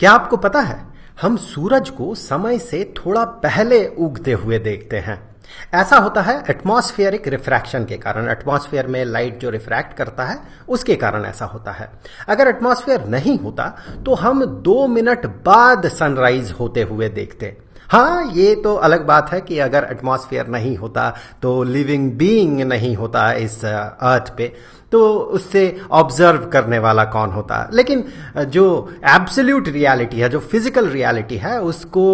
क्या आपको पता है हम सूरज को समय से थोड़ा पहले उगते हुए देखते हैं ऐसा होता है एटमॉस्फेयरिक रिफ्रैक्शन के कारण एटमॉस्फेयर में लाइट जो रिफ्रैक्ट करता है उसके कारण ऐसा होता है अगर एटमॉस्फेयर नहीं होता तो हम दो मिनट बाद सनराइज होते हुए देखते हाँ ये तो अलग बात है कि अगर एटमॉस्फेयर नहीं होता तो लिविंग बीइंग नहीं होता इस अर्थ uh, पे तो उससे ऑब्जर्व करने वाला कौन होता है लेकिन जो एब्सोल्यूट रियलिटी है जो फिजिकल रियलिटी है उसको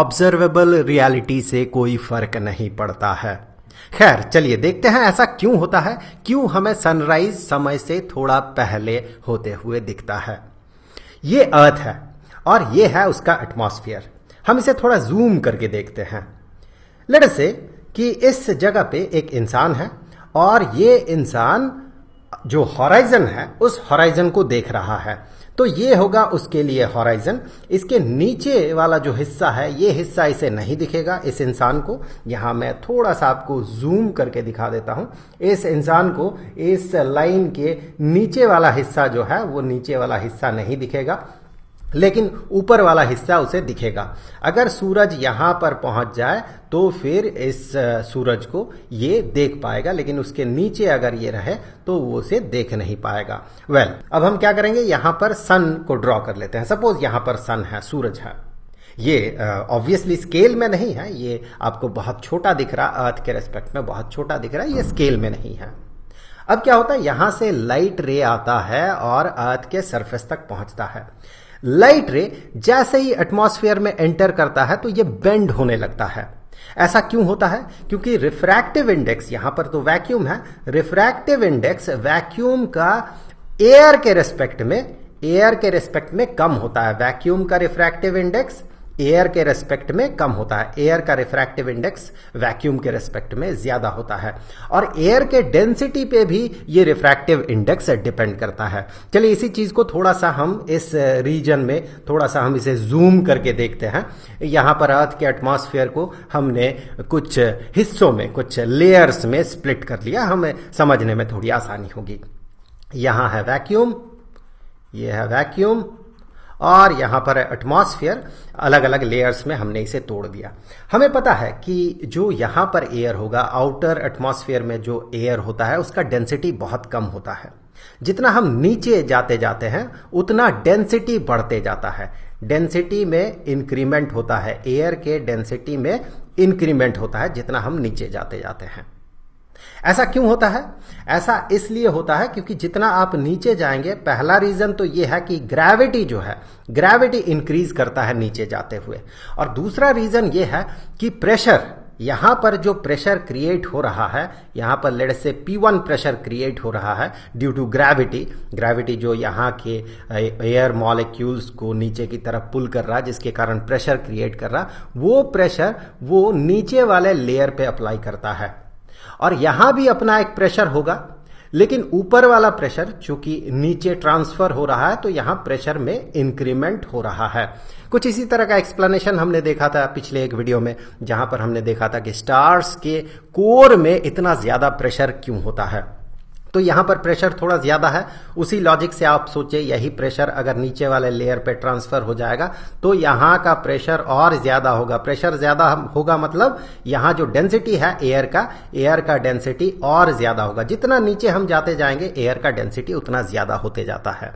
ऑब्जर्वेबल रियलिटी से कोई फर्क नहीं पड़ता है खैर चलिए देखते हैं ऐसा क्यों होता है क्यों हमें सनराइज समय से थोड़ा पहले होते हुए दिखता है ये अर्थ है और ये है उसका एटमोस्फियर हम इसे थोड़ा जूम करके देखते हैं लड़से से कि इस जगह पे एक इंसान है और ये इंसान जो हॉराइजन है उस हॉराइजन को देख रहा है तो ये होगा उसके लिए हॉराइजन इसके नीचे वाला जो हिस्सा है ये हिस्सा इसे नहीं दिखेगा इस इंसान को यहां मैं थोड़ा सा आपको जूम करके दिखा देता हूं इस इंसान को इस लाइन के नीचे वाला हिस्सा जो है वो नीचे वाला हिस्सा नहीं दिखेगा लेकिन ऊपर वाला हिस्सा उसे दिखेगा अगर सूरज यहां पर पहुंच जाए तो फिर इस सूरज को ये देख पाएगा लेकिन उसके नीचे अगर ये रहे तो वो उसे देख नहीं पाएगा वेल well, अब हम क्या करेंगे यहां पर सन को ड्रॉ कर लेते हैं सपोज यहां पर सन है सूरज है ये ऑब्वियसली uh, स्केल में नहीं है ये आपको बहुत छोटा दिख रहा अर्थ के रेस्पेक्ट में बहुत छोटा दिख रहा है ये स्केल में नहीं है अब क्या होता है यहां से लाइट रे आता है और अर्थ के सरफेस तक पहुंचता है लाइट रे जैसे ही एटमॉस्फेयर में एंटर करता है तो ये बेंड होने लगता है ऐसा क्यों होता है क्योंकि रिफ्रैक्टिव इंडेक्स यहां पर तो वैक्यूम है रिफ्रैक्टिव इंडेक्स वैक्यूम का एयर के रेस्पेक्ट में एयर के रेस्पेक्ट में कम होता है वैक्यूम का रिफ्रैक्टिव इंडेक्स एयर के रेस्पेक्ट में कम होता है एयर का रिफ्रैक्टिव इंडेक्स वैक्यूम के रेस्पेक्ट में ज्यादा होता है और एयर के डेंसिटी पे भी ये रिफ्रैक्टिव इंडेक्स डिपेंड करता है चलिए इसी चीज को थोड़ा सा हम इस रीजन में थोड़ा सा हम इसे जूम करके देखते हैं यहां पर अर्थ के एटमोस्फेयर को हमने कुछ हिस्सों में कुछ लेयर्स में स्प्लिट कर लिया हमें समझने में थोड़ी आसानी होगी यहां है वैक्यूम यह है वैक्यूम और यहां पर एटमॉस्फेयर अलग अलग लेयर्स में हमने इसे तोड़ दिया हमें पता है कि जो यहां पर एयर होगा आउटर एटमॉस्फेयर में जो एयर होता है उसका डेंसिटी बहुत कम होता है जितना हम नीचे जाते जाते हैं उतना डेंसिटी बढ़ते जाता है डेंसिटी में इंक्रीमेंट होता है एयर के डेंसिटी में इंक्रीमेंट होता है जितना हम नीचे जाते जाते हैं ऐसा क्यों होता है ऐसा इसलिए होता है क्योंकि जितना आप नीचे जाएंगे पहला रीजन तो यह है कि ग्रेविटी जो है ग्रेविटी इंक्रीज करता है नीचे जाते हुए और दूसरा रीजन यह है कि प्रेशर यहां पर जो प्रेशर क्रिएट हो रहा है यहां पर लेट से P1 प्रेशर क्रिएट हो रहा है ड्यू टू ग्रेविटी ग्रेविटी जो यहां के एयर मॉलिक्यूल्स को नीचे की तरफ पुल कर रहा है जिसके कारण प्रेशर क्रिएट कर रहा वो प्रेशर वो नीचे वाले लेयर पे अप्लाई करता है और यहां भी अपना एक प्रेशर होगा लेकिन ऊपर वाला प्रेशर चूंकि नीचे ट्रांसफर हो रहा है तो यहां प्रेशर में इंक्रीमेंट हो रहा है कुछ इसी तरह का एक्सप्लेनेशन हमने देखा था पिछले एक वीडियो में जहां पर हमने देखा था कि स्टार्स के कोर में इतना ज्यादा प्रेशर क्यों होता है तो यहां पर प्रेशर थोड़ा ज्यादा है उसी लॉजिक से आप सोचे यही प्रेशर अगर नीचे वाले लेयर पे ट्रांसफर हो जाएगा तो यहां का प्रेशर और ज्यादा होगा प्रेशर ज्यादा होगा मतलब यहां जो डेंसिटी है एयर का एयर का डेंसिटी और ज्यादा होगा जितना नीचे हम जाते जाएंगे एयर का डेंसिटी उतना ज्यादा होते जाता है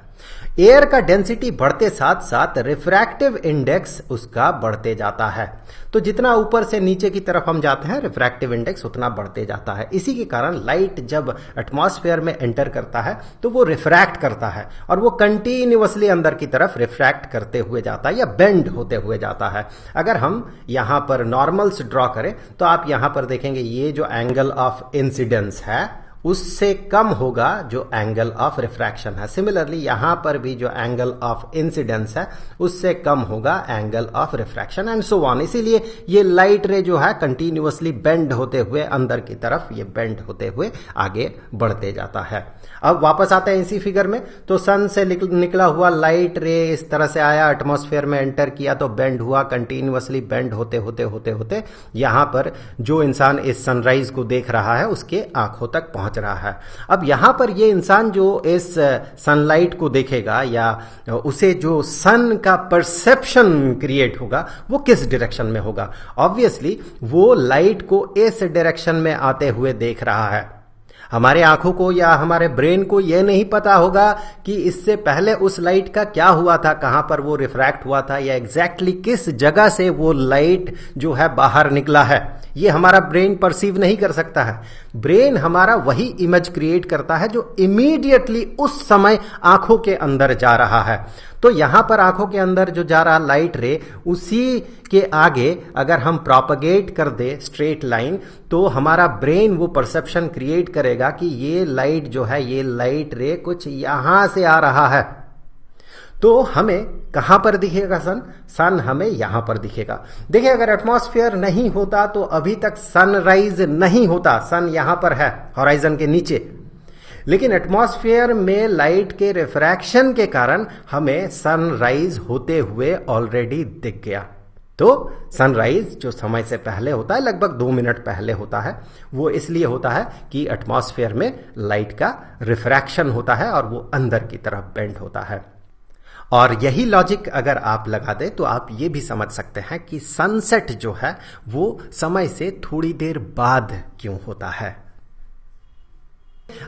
एयर का डेंसिटी बढ़ते साथ साथ रिफ्रैक्टिव इंडेक्स उसका बढ़ते जाता है तो जितना ऊपर से नीचे की तरफ हम जाते हैं रिफ्रैक्टिव इंडेक्स उतना बढ़ते जाता है इसी के कारण लाइट जब एटमोस्फेयर एटमॉस्फेयर में एंटर करता है तो वो रिफ्रैक्ट करता है और वो कंटिन्यूसली अंदर की तरफ रिफ्रैक्ट करते हुए जाता है या बेंड होते हुए जाता है अगर हम यहां पर नॉर्मल्स ड्रॉ करें तो आप यहां पर देखेंगे ये जो एंगल ऑफ इंसिडेंस है उससे कम होगा जो एंगल ऑफ रिफ्रैक्शन है सिमिलरली यहां पर भी जो एंगल ऑफ इंसिडेंस है उससे कम होगा angle of refraction and so on इसीलिए ये लाइट रे जो है कंटिन्यूअसली बेंड होते हुए अंदर की तरफ ये बेंड होते हुए आगे बढ़ते जाता है अब वापस आते हैं इसी फिगर में तो सन से निकला हुआ लाइट रे इस तरह से आया एटमोस्फेयर में एंटर किया तो बेंड हुआ कंटिन्यूअसली बेंड होते होते होते होते यहां पर जो इंसान इस सनराइज को देख रहा है उसके आंखों तक पहुंच पहुंच रहा है अब यहां पर ये इंसान जो इस सनलाइट को देखेगा या उसे जो सन का परसेप्शन क्रिएट होगा वो किस डायरेक्शन में होगा ऑब्वियसली वो लाइट को इस डायरेक्शन में आते हुए देख रहा है हमारे आंखों को या हमारे ब्रेन को यह नहीं पता होगा कि इससे पहले उस लाइट का क्या हुआ था कहां पर वो रिफ्रैक्ट हुआ था या एग्जैक्टली exactly किस जगह से वो लाइट जो है बाहर निकला है ये हमारा ब्रेन परसीव नहीं कर सकता है ब्रेन हमारा वही इमेज क्रिएट करता है जो इमीडिएटली उस समय आंखों के अंदर जा रहा है तो यहां पर आंखों के अंदर जो जा रहा लाइट रे उसी के आगे अगर हम प्रोपगेट कर दे स्ट्रेट लाइन तो हमारा ब्रेन वो परसेप्शन क्रिएट करेगा कि ये लाइट जो है ये लाइट रे कुछ यहां से आ रहा है तो हमें कहां पर दिखेगा सन सन हमें यहां पर दिखेगा देखिए अगर एटमॉस्फेयर नहीं होता तो अभी तक सनराइज नहीं होता सन यहां पर है हॉराइजन के नीचे लेकिन एटमॉस्फेयर में लाइट के रिफ्रैक्शन के कारण हमें सनराइज होते हुए ऑलरेडी दिख गया तो सनराइज जो समय से पहले होता है लगभग दो मिनट पहले होता है वो इसलिए होता है कि एटमॉस्फेयर में लाइट का रिफ्रैक्शन होता है और वो अंदर की तरफ बेंड होता है और यही लॉजिक अगर आप लगा दें तो आप ये भी समझ सकते हैं कि सनसेट जो है वो समय से थोड़ी देर बाद क्यों होता है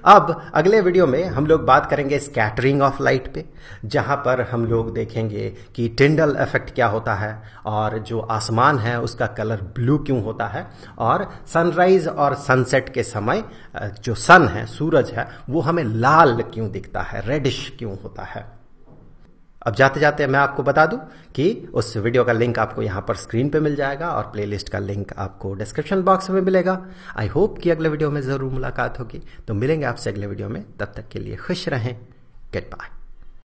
अब अगले वीडियो में हम लोग बात करेंगे स्कैटरिंग ऑफ लाइट पे जहां पर हम लोग देखेंगे कि टिंडल इफेक्ट क्या होता है और जो आसमान है उसका कलर ब्लू क्यों होता है और सनराइज और सनसेट के समय जो सन है सूरज है वो हमें लाल क्यों दिखता है रेडिश क्यों होता है अब जाते जाते मैं आपको बता दूं कि उस वीडियो का लिंक आपको यहां पर स्क्रीन पे मिल जाएगा और प्लेलिस्ट का लिंक आपको डिस्क्रिप्शन बॉक्स में मिलेगा आई होप कि अगले वीडियो में ज़रूर मुलाकात होगी तो मिलेंगे आपसे अगले वीडियो में तब तक के लिए खुश रहें गेट बाय